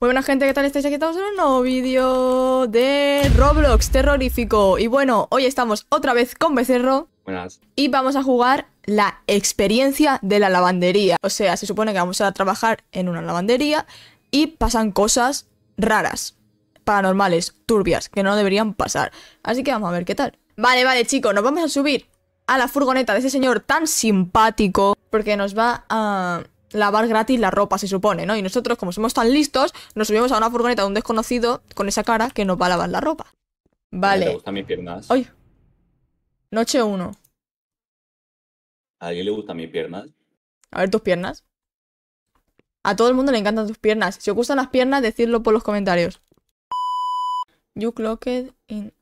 Muy gente, ¿qué tal estáis? Aquí estamos en un nuevo vídeo de Roblox terrorífico. Y bueno, hoy estamos otra vez con Becerro. Buenas. Y vamos a jugar la experiencia de la lavandería. O sea, se supone que vamos a trabajar en una lavandería y pasan cosas raras, paranormales, turbias, que no deberían pasar. Así que vamos a ver qué tal. Vale, vale, chicos, nos vamos a subir a la furgoneta de ese señor tan simpático porque nos va a lavar gratis la ropa, se supone, ¿no? Y nosotros, como somos tan listos, nos subimos a una furgoneta de un desconocido con esa cara que nos va a lavar la ropa. Vale. le gustan mis piernas. Ay. Noche 1. ¿A alguien le gustan mis piernas? A ver tus piernas. A todo el mundo le encantan tus piernas. Si os gustan las piernas, decidlo por los comentarios. You in...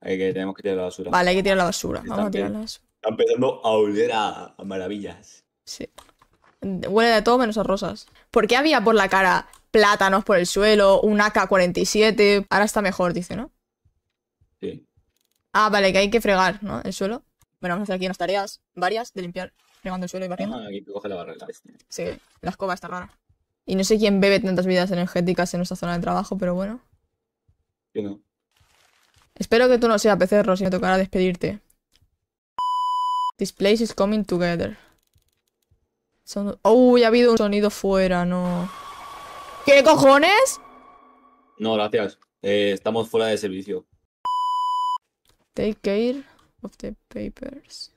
Hay que, tenemos que tirar la basura. Vale, hay que tirar la basura. Vamos a tirar la basura. Está empezando a oler a, maravillas. Sí. Huele de todo menos a rosas. ¿Por qué había por la cara plátanos por el suelo, un AK-47? Ahora está mejor, dice, ¿no? Sí. Ah, vale, que hay que fregar, ¿no? El suelo. Bueno, vamos a hacer aquí unas tareas varias de limpiar fregando el suelo y barriendo. Ah, aquí coge la Sí, la escoba está rara. Y no sé quién bebe tantas vidas energéticas en nuestra zona de trabajo, pero bueno. Yo no. Espero que tú no seas pecerro si me tocará despedirte. This place is coming together. Son... ¡Oh! Ya ha habido un sonido fuera, no. ¿Qué cojones? No, gracias. Eh, estamos fuera de servicio. Take care of the papers.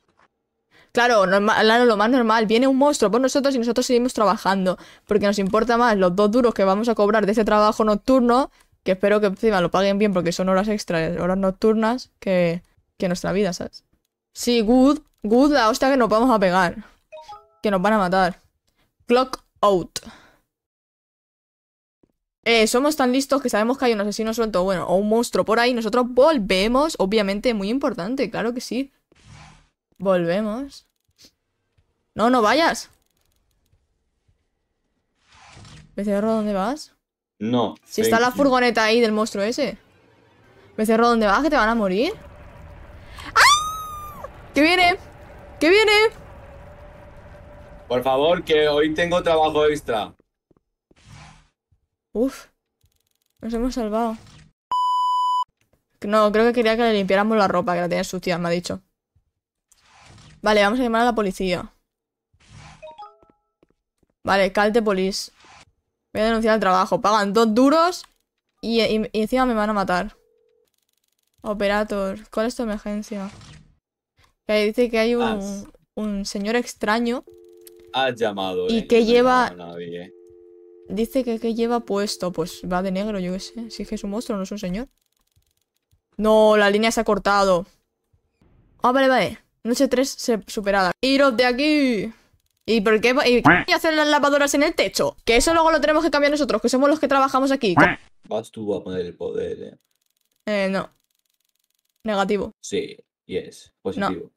Claro, lo más normal. Viene un monstruo por nosotros y nosotros seguimos trabajando. Porque nos importa más los dos duros que vamos a cobrar de ese trabajo nocturno. Que espero que encima lo paguen bien porque son horas extras, horas nocturnas. Que, que nuestra vida, ¿sabes? Sí, good. Good, la hostia que nos vamos a pegar. Que nos van a matar. Clock out. Eh, somos tan listos que sabemos que hay un asesino suelto, bueno, o un monstruo por ahí. Nosotros volvemos, obviamente, muy importante, claro que sí. Volvemos. No, no vayas. Becerro, ¿dónde vas? No. Si está la furgoneta ahí del monstruo ese. Becerro, ¿dónde vas? Que te van a morir. ¡Ah! ¡Qué viene! ¿Qué viene? Por favor, que hoy tengo trabajo extra. Uf. Nos hemos salvado. No, creo que quería que le limpiáramos la ropa, que la tenía sucia, me ha dicho. Vale, vamos a llamar a la policía. Vale, calte polis. Voy a denunciar el trabajo. Pagan dos duros y, y encima me van a matar. Operator, ¿cuál es tu emergencia? dice que hay ah, un, señor extraño. Ha llamado. Y eh, que lleva. Dice que, lleva puesto. Pues va de negro, yo qué sé. Si es que es un monstruo, no es un señor. No, la línea se ha cortado. Ah, vale, vale. Noche 3 superada. ¡Iros de aquí! ¿Y por qué, y hacer las lavadoras en el techo? Que eso luego lo tenemos que cambiar nosotros, que somos los que trabajamos aquí. Vas tú a poner el poder, eh. eh no. Negativo. Sí, yes. Positivo.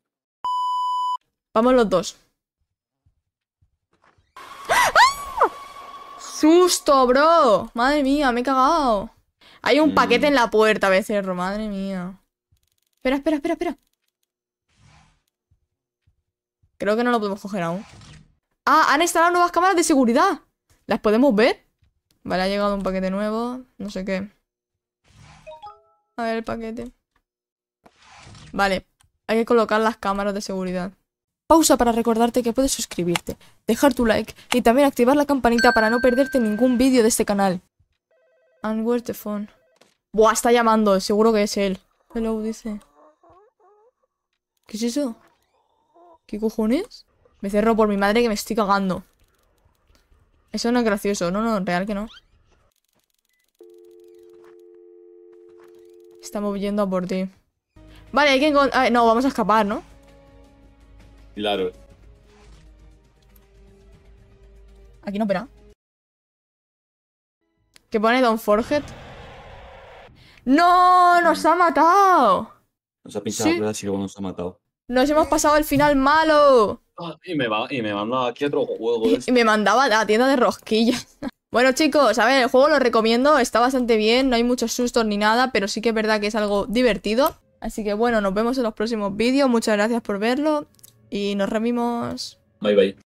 Vamos los dos. ¡Ah! ¡Susto, bro! Madre mía, me he cagado. Hay un paquete en la puerta, a becerro. Madre mía. Espera, espera, espera, espera. Creo que no lo podemos coger aún. Ah, han instalado nuevas cámaras de seguridad. ¿Las podemos ver? Vale, ha llegado un paquete nuevo. No sé qué. A ver el paquete. Vale. Hay que colocar las cámaras de seguridad. Pausa para recordarte que puedes suscribirte, dejar tu like y también activar la campanita para no perderte ningún vídeo de este canal. And where's the phone? Buah, está llamando, seguro que es él. Hello, dice. ¿Qué es eso? ¿Qué cojones? Me cerro por mi madre que me estoy cagando. Eso no es gracioso. No, no, en real que no. Estamos moviendo a por ti. Vale, hay que encontrar... No, vamos a escapar, ¿no? Claro. Aquí no espera ¿Qué pone Don Forget? ¡No! ¡Nos ha matado! Nos ha pinchado, sí. pero nos ha matado. ¡Nos hemos pasado el final malo! Ah, y, me mandaba aquí otro juego. Y, y este. me mandaba a la tienda de rosquillas. bueno, chicos, a ver, el juego lo recomiendo. Está bastante bien, no hay muchos sustos ni nada, pero sí que es verdad que es algo divertido. Así que bueno, nos vemos en los próximos vídeos. Muchas gracias por verlo y nos remimos. Bye bye.